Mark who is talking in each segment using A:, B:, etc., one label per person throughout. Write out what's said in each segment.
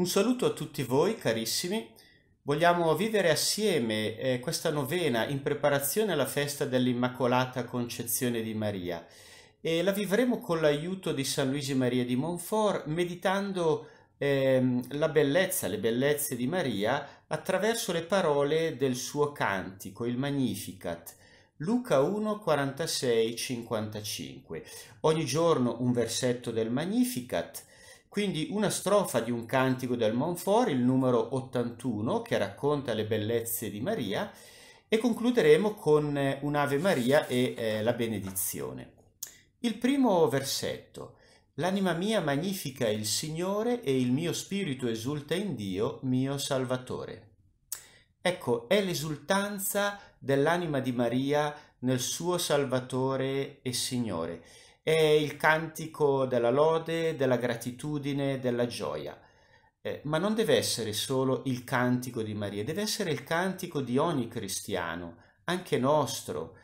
A: Un saluto a tutti voi carissimi, vogliamo vivere assieme eh, questa novena in preparazione alla festa dell'Immacolata Concezione di Maria e la vivremo con l'aiuto di San Luigi Maria di Montfort meditando eh, la bellezza, le bellezze di Maria attraverso le parole del suo cantico, il Magnificat. Luca 1, 46, 55. Ogni giorno un versetto del Magnificat quindi una strofa di un cantico del Monfort, il numero 81, che racconta le bellezze di Maria, e concluderemo con eh, un'Ave Maria e eh, la benedizione. Il primo versetto. L'anima mia magnifica il Signore e il mio spirito esulta in Dio, mio Salvatore. Ecco, è l'esultanza dell'anima di Maria nel suo Salvatore e Signore è il cantico della lode, della gratitudine, della gioia. Eh, ma non deve essere solo il cantico di Maria, deve essere il cantico di ogni cristiano, anche nostro,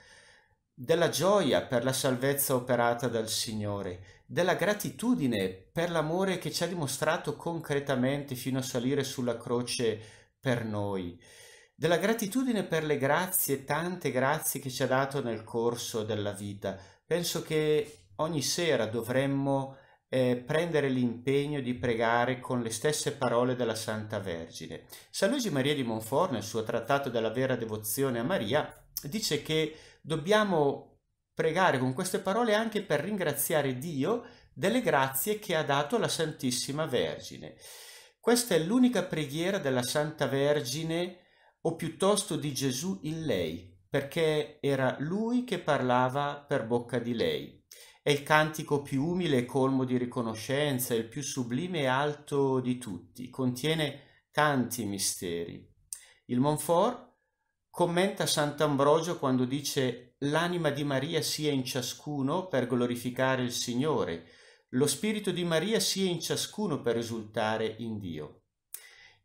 A: della gioia per la salvezza operata dal Signore, della gratitudine per l'amore che ci ha dimostrato concretamente fino a salire sulla croce per noi, della gratitudine per le grazie, tante grazie che ci ha dato nel corso della vita. Penso che Ogni sera dovremmo eh, prendere l'impegno di pregare con le stesse parole della Santa Vergine. San Luigi Maria di Monfort, nel suo trattato della vera devozione a Maria, dice che dobbiamo pregare con queste parole anche per ringraziare Dio delle grazie che ha dato la Santissima Vergine. Questa è l'unica preghiera della Santa Vergine o piuttosto di Gesù in lei, perché era lui che parlava per bocca di lei. È il cantico più umile e colmo di riconoscenza, il più sublime e alto di tutti, contiene tanti misteri. Il Monfort commenta Sant'Ambrogio quando dice l'anima di Maria sia in ciascuno per glorificare il Signore, lo spirito di Maria sia in ciascuno per risultare in Dio.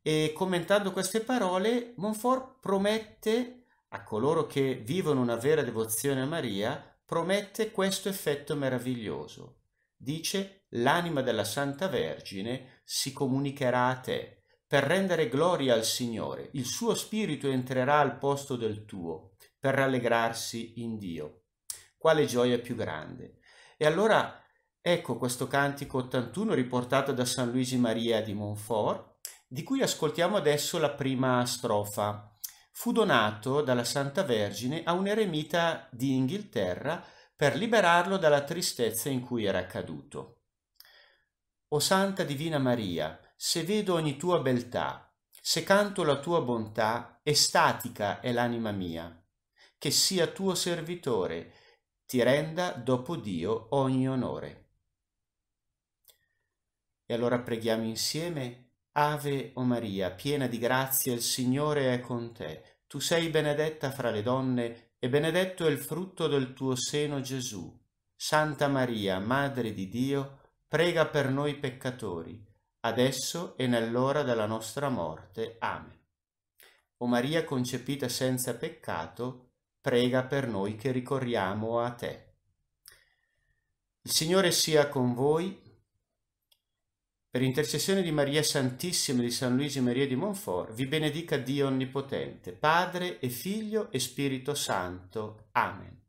A: E commentando queste parole, Monfort promette a coloro che vivono una vera devozione a Maria promette questo effetto meraviglioso. Dice l'anima della Santa Vergine si comunicherà a te per rendere gloria al Signore, il suo spirito entrerà al posto del tuo per rallegrarsi in Dio. Quale gioia più grande. E allora Ecco questo cantico 81 riportato da San Luigi Maria di Montfort, di cui ascoltiamo adesso la prima strofa fu donato dalla Santa Vergine a un eremita di Inghilterra per liberarlo dalla tristezza in cui era caduto. O Santa Divina Maria, se vedo ogni tua beltà, se canto la tua bontà, estatica è l'anima mia, che sia tuo servitore, ti renda dopo Dio ogni onore. E allora preghiamo insieme Ave o Maria, piena di grazia, il Signore è con te. Tu sei benedetta fra le donne e benedetto è il frutto del tuo seno Gesù. Santa Maria, Madre di Dio, prega per noi peccatori, adesso e nell'ora della nostra morte. Amen. O Maria concepita senza peccato, prega per noi che ricorriamo a te. Il Signore sia con voi per intercessione di Maria Santissima di San Luigi Maria di Monfort, vi benedica Dio Onnipotente, Padre e Figlio e Spirito Santo. Amen.